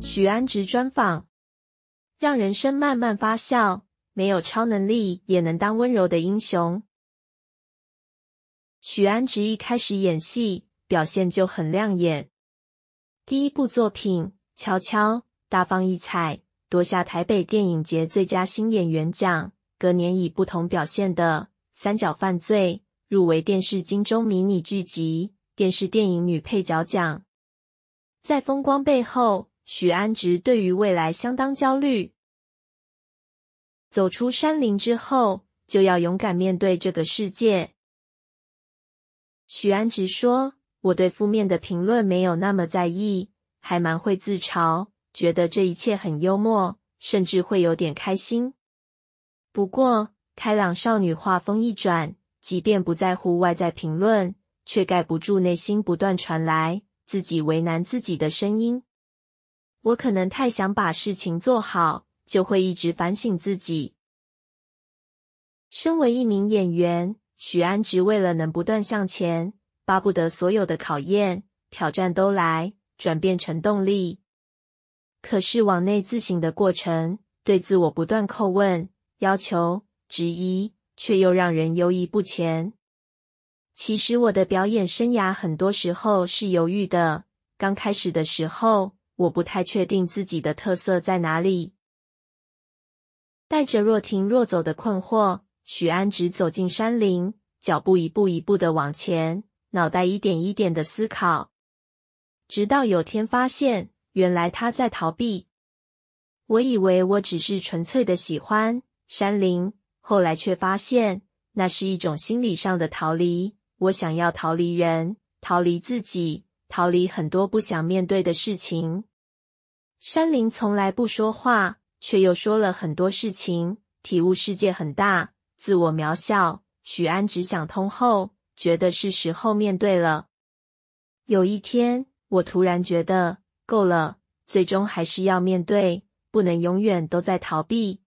许安植专访：让人生慢慢发酵，没有超能力也能当温柔的英雄。许安植一开始演戏，表现就很亮眼。第一部作品《悄悄》大放异彩，夺下台北电影节最佳新演员奖。隔年以不同表现的《三角犯罪》入围电视金钟迷你剧集电视电影女配角奖。在风光背后。许安植对于未来相当焦虑。走出山林之后，就要勇敢面对这个世界。许安植说：“我对负面的评论没有那么在意，还蛮会自嘲，觉得这一切很幽默，甚至会有点开心。”不过，开朗少女话锋一转，即便不在乎外在评论，却盖不住内心不断传来自己为难自己的声音。我可能太想把事情做好，就会一直反省自己。身为一名演员，许安直为了能不断向前，巴不得所有的考验、挑战都来转变成动力。可是，往内自省的过程，对自我不断叩问、要求、质疑，却又让人犹豫不前。其实，我的表演生涯很多时候是犹豫的，刚开始的时候。我不太确定自己的特色在哪里。带着若停若走的困惑，许安直走进山林，脚步一步一步的往前，脑袋一点一点的思考，直到有天发现，原来他在逃避。我以为我只是纯粹的喜欢山林，后来却发现那是一种心理上的逃离。我想要逃离人，逃离自己，逃离很多不想面对的事情。山林从来不说话，却又说了很多事情。体悟世界很大，自我渺小。许安只想通后，觉得是时候面对了。有一天，我突然觉得够了，最终还是要面对，不能永远都在逃避。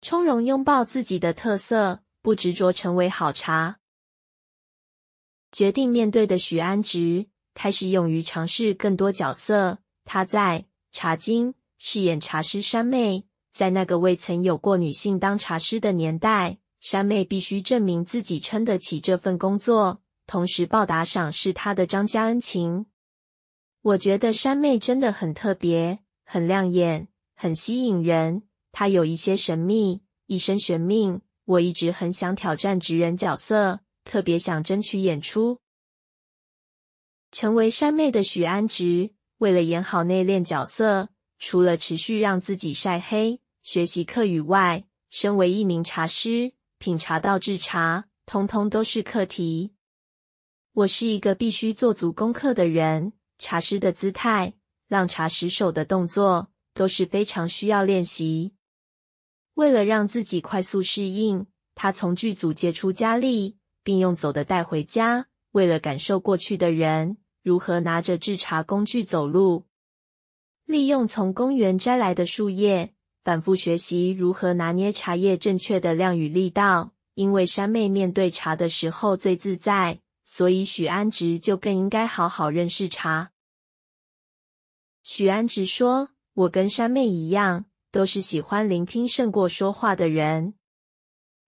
从容拥抱自己的特色，不执着成为好茶。决定面对的许安直，开始勇于尝试更多角色。他在《茶经》饰演茶师山妹，在那个未曾有过女性当茶师的年代，山妹必须证明自己撑得起这份工作，同时报答赏识她的张家恩情。我觉得山妹真的很特别，很亮眼，很吸引人。她有一些神秘，一身玄秘。我一直很想挑战直人角色，特别想争取演出，成为山妹的许安直。为了演好内敛角色，除了持续让自己晒黑、学习课语外，身为一名茶师，品茶到制茶，通通都是课题。我是一个必须做足功课的人，茶师的姿态、让茶师手的动作都是非常需要练习。为了让自己快速适应，他从剧组借出佳丽，并用走的带回家，为了感受过去的人。如何拿着制茶工具走路？利用从公园摘来的树叶，反复学习如何拿捏茶叶正确的量与力道。因为山妹面对茶的时候最自在，所以许安植就更应该好好认识茶。许安植说：“我跟山妹一样，都是喜欢聆听胜过说话的人。”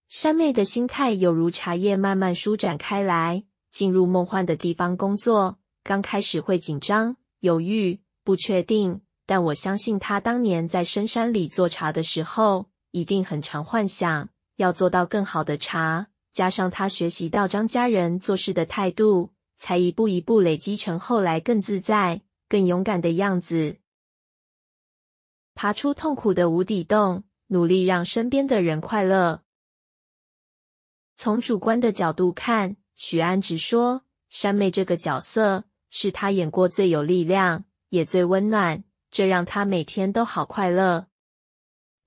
山妹的心态有如茶叶慢慢舒展开来，进入梦幻的地方工作。刚开始会紧张、犹豫、不确定，但我相信他当年在深山里做茶的时候，一定很常幻想要做到更好的茶。加上他学习到张家人做事的态度，才一步一步累积成后来更自在、更勇敢的样子，爬出痛苦的无底洞，努力让身边的人快乐。从主观的角度看，许安直说，山妹这个角色。是他演过最有力量，也最温暖，这让他每天都好快乐。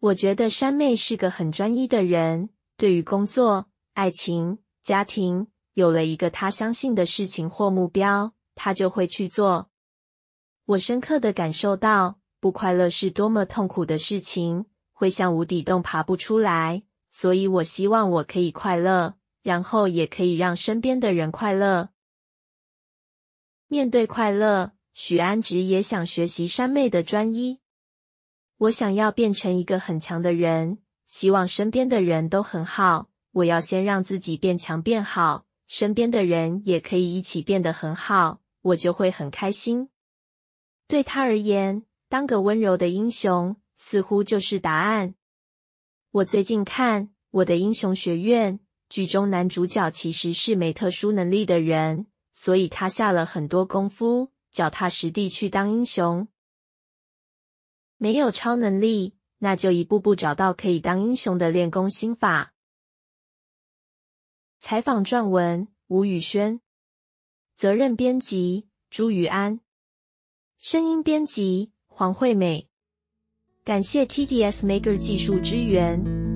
我觉得山妹是个很专一的人，对于工作、爱情、家庭，有了一个他相信的事情或目标，他就会去做。我深刻的感受到，不快乐是多么痛苦的事情，会像无底洞，爬不出来。所以我希望我可以快乐，然后也可以让身边的人快乐。面对快乐，许安直也想学习山妹的专一。我想要变成一个很强的人，希望身边的人都很好。我要先让自己变强变好，身边的人也可以一起变得很好，我就会很开心。对他而言，当个温柔的英雄似乎就是答案。我最近看《我的英雄学院》，剧中男主角其实是没特殊能力的人。所以他下了很多功夫，脚踏实地去当英雄。没有超能力，那就一步步找到可以当英雄的练功心法。采访撰文吴宇轩，责任编辑朱雨安，声音编辑黄惠美。感谢 TDS Maker 技术支援。